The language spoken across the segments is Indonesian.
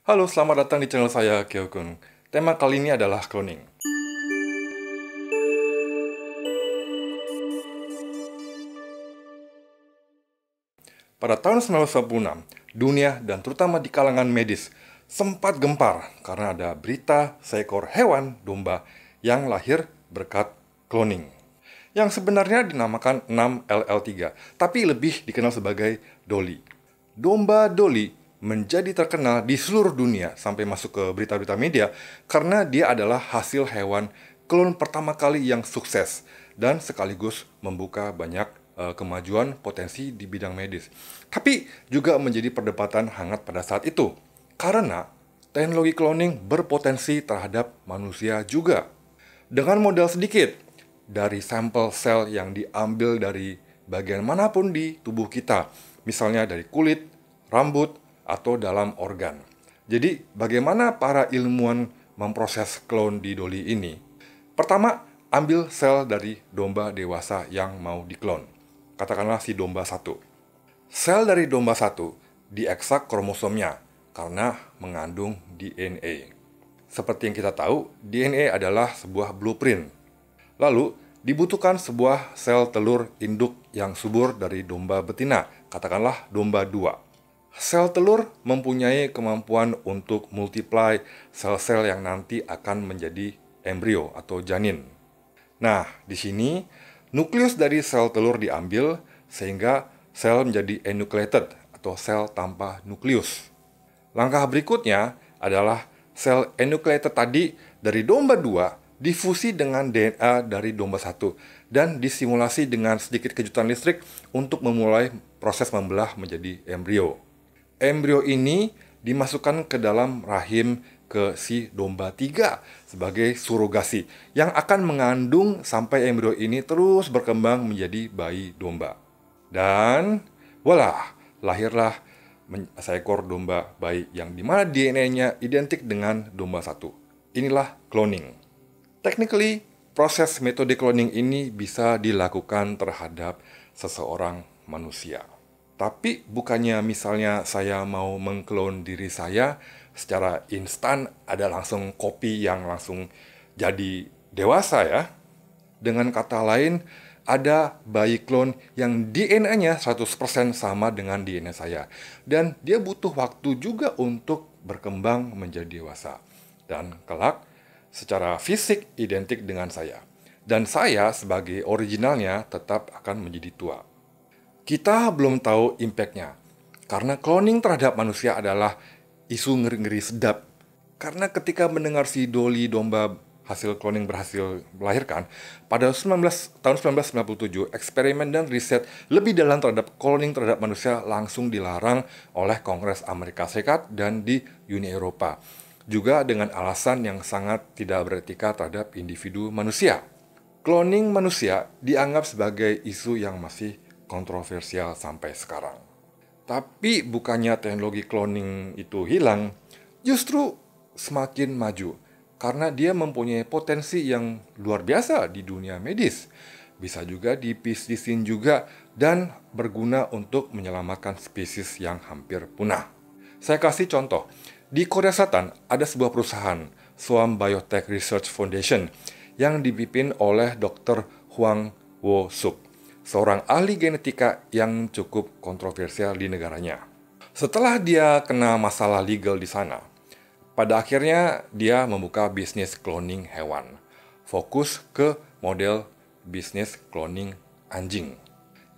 Halo, selamat datang di channel saya, Kyokun. Tema kali ini adalah cloning. Pada tahun 1996, dunia dan terutama di kalangan medis sempat gempar karena ada berita seekor hewan domba yang lahir berkat cloning. Yang sebenarnya dinamakan 6LL3, tapi lebih dikenal sebagai Dolly. Domba Dolly menjadi terkenal di seluruh dunia sampai masuk ke berita-berita media karena dia adalah hasil hewan klon pertama kali yang sukses dan sekaligus membuka banyak e, kemajuan potensi di bidang medis. Tapi juga menjadi perdebatan hangat pada saat itu karena teknologi cloning berpotensi terhadap manusia juga. Dengan modal sedikit dari sampel sel yang diambil dari bagian manapun di tubuh kita, misalnya dari kulit, rambut, atau dalam organ. Jadi, bagaimana para ilmuwan memproses klon di doli ini? Pertama, ambil sel dari domba dewasa yang mau diklon. Katakanlah si domba satu. Sel dari domba satu dieksak kromosomnya karena mengandung DNA. Seperti yang kita tahu, DNA adalah sebuah blueprint. Lalu, dibutuhkan sebuah sel telur induk yang subur dari domba betina, katakanlah domba 2 Sel telur mempunyai kemampuan untuk multiply sel-sel yang nanti akan menjadi embrio atau janin. Nah, di sini nukleus dari sel telur diambil sehingga sel menjadi enucleated atau sel tanpa nukleus. Langkah berikutnya adalah sel enucleated tadi dari domba 2 difusi dengan DNA dari domba 1 dan disimulasi dengan sedikit kejutan listrik untuk memulai proses membelah menjadi embrio embrio ini dimasukkan ke dalam rahim ke si domba tiga sebagai surrogasi yang akan mengandung sampai embrio ini terus berkembang menjadi bayi domba. Dan walah, lahirlah seekor domba bayi yang dimana DNA-nya identik dengan domba satu. Inilah cloning. Technically, proses metode cloning ini bisa dilakukan terhadap seseorang manusia. Tapi bukannya misalnya saya mau mengklon diri saya secara instan ada langsung kopi yang langsung jadi dewasa ya. Dengan kata lain, ada bayi klon yang DNA-nya 100% sama dengan DNA saya. Dan dia butuh waktu juga untuk berkembang menjadi dewasa. Dan kelak, secara fisik identik dengan saya. Dan saya sebagai originalnya tetap akan menjadi tua kita belum tahu impactnya. Karena cloning terhadap manusia adalah isu ngeri-ngeri sedap. Karena ketika mendengar si Dolly domba hasil cloning berhasil melahirkan, pada 19, tahun 1997, eksperimen dan riset lebih dalam terhadap cloning terhadap manusia langsung dilarang oleh Kongres Amerika Serikat dan di Uni Eropa. Juga dengan alasan yang sangat tidak beretika terhadap individu manusia. Cloning manusia dianggap sebagai isu yang masih kontroversial sampai sekarang. Tapi bukannya teknologi cloning itu hilang, justru semakin maju karena dia mempunyai potensi yang luar biasa di dunia medis. Bisa juga di dipisdisin juga dan berguna untuk menyelamatkan spesies yang hampir punah. Saya kasih contoh. Di Korea Selatan ada sebuah perusahaan, Swam Biotech Research Foundation, yang dipimpin oleh Dr. Huang Wo Suk seorang ahli genetika yang cukup kontroversial di negaranya. Setelah dia kena masalah legal di sana, pada akhirnya dia membuka bisnis cloning hewan, fokus ke model bisnis cloning anjing,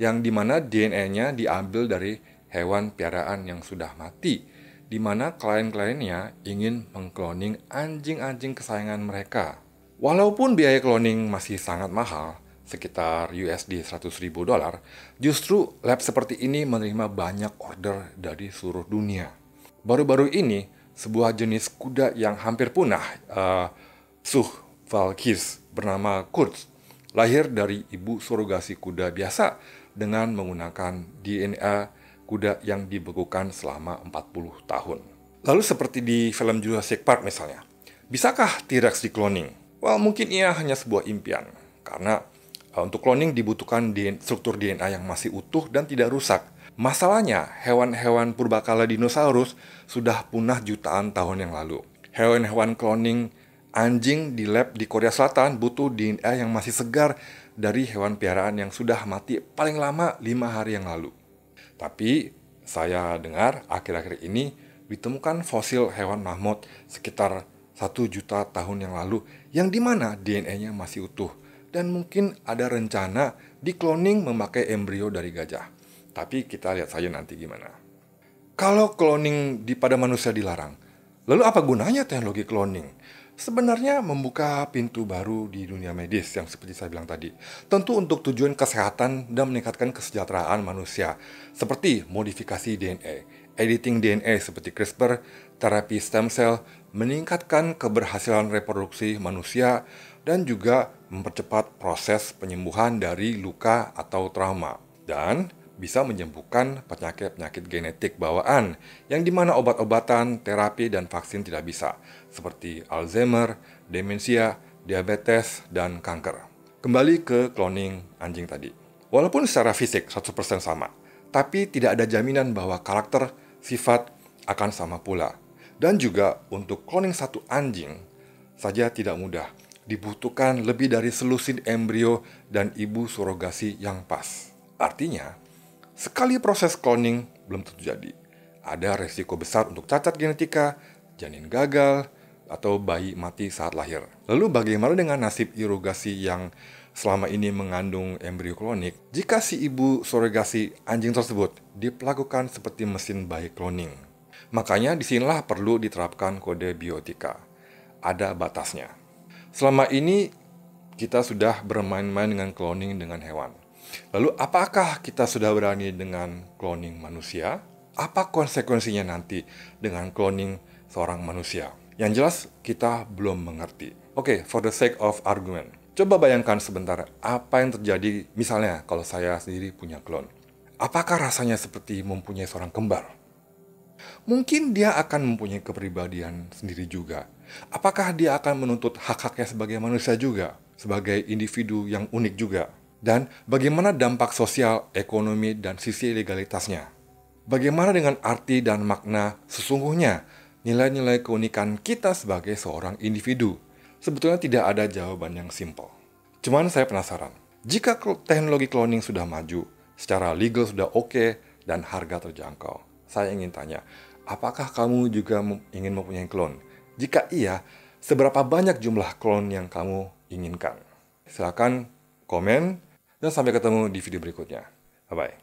yang dimana DNA-nya diambil dari hewan piaraan yang sudah mati, di mana klien-kliennya ingin mengkloning anjing-anjing kesayangan mereka. Walaupun biaya cloning masih sangat mahal, sekitar USD 100.000 dolar, justru lab seperti ini menerima banyak order dari seluruh dunia. Baru-baru ini, sebuah jenis kuda yang hampir punah, uh, eh, Suh Valkis, bernama Kurz, lahir dari ibu surrogasi kuda biasa dengan menggunakan DNA kuda yang dibekukan selama 40 tahun. Lalu seperti di film Jurassic Park misalnya, bisakah T-Rex dikloning? Well, mungkin ia hanya sebuah impian, karena Eh, untuk cloning dibutuhkan struktur DNA yang masih utuh dan tidak rusak. Masalahnya, hewan-hewan purbakala dinosaurus sudah punah jutaan tahun yang lalu. Hewan-hewan cloning anjing di lab di Korea Selatan butuh DNA yang masih segar dari hewan piaraan yang sudah mati paling lama lima hari yang lalu. Tapi saya dengar akhir-akhir ini ditemukan fosil hewan mahmud sekitar satu juta tahun yang lalu yang dimana DNA-nya masih utuh dan mungkin ada rencana di cloning memakai embrio dari gajah. Tapi kita lihat saja nanti gimana. Kalau cloning di pada manusia dilarang, lalu apa gunanya teknologi cloning? Sebenarnya membuka pintu baru di dunia medis yang seperti saya bilang tadi. Tentu untuk tujuan kesehatan dan meningkatkan kesejahteraan manusia. Seperti modifikasi DNA, editing DNA seperti CRISPR, terapi stem cell, meningkatkan keberhasilan reproduksi manusia, dan juga mempercepat proses penyembuhan dari luka atau trauma dan bisa menyembuhkan penyakit-penyakit genetik bawaan yang dimana obat-obatan, terapi, dan vaksin tidak bisa seperti Alzheimer, demensia, diabetes, dan kanker. Kembali ke cloning anjing tadi. Walaupun secara fisik 100% sama, tapi tidak ada jaminan bahwa karakter, sifat akan sama pula. Dan juga untuk cloning satu anjing saja tidak mudah dibutuhkan lebih dari selusin embrio dan ibu surrogasi yang pas. Artinya, sekali proses cloning belum tentu jadi. Ada resiko besar untuk cacat genetika, janin gagal, atau bayi mati saat lahir. Lalu bagaimana dengan nasib irogasi yang selama ini mengandung embrio klonik jika si ibu surrogasi anjing tersebut diperlakukan seperti mesin bayi kloning. Makanya disinilah perlu diterapkan kode biotika. Ada batasnya. Selama ini kita sudah bermain-main dengan cloning dengan hewan. Lalu apakah kita sudah berani dengan cloning manusia? Apa konsekuensinya nanti dengan cloning seorang manusia? Yang jelas kita belum mengerti. Oke, okay, for the sake of argument. Coba bayangkan sebentar apa yang terjadi misalnya kalau saya sendiri punya klon. Apakah rasanya seperti mempunyai seorang kembar? mungkin dia akan mempunyai kepribadian sendiri juga. Apakah dia akan menuntut hak-haknya sebagai manusia juga, sebagai individu yang unik juga? Dan bagaimana dampak sosial, ekonomi, dan sisi legalitasnya? Bagaimana dengan arti dan makna sesungguhnya nilai-nilai keunikan kita sebagai seorang individu? Sebetulnya tidak ada jawaban yang simpel. Cuman saya penasaran, jika teknologi cloning sudah maju, secara legal sudah oke, okay, dan harga terjangkau, saya ingin tanya, apakah kamu juga ingin mempunyai klon? Jika iya, seberapa banyak jumlah klon yang kamu inginkan? Silahkan komen, dan sampai ketemu di video berikutnya. Bye-bye.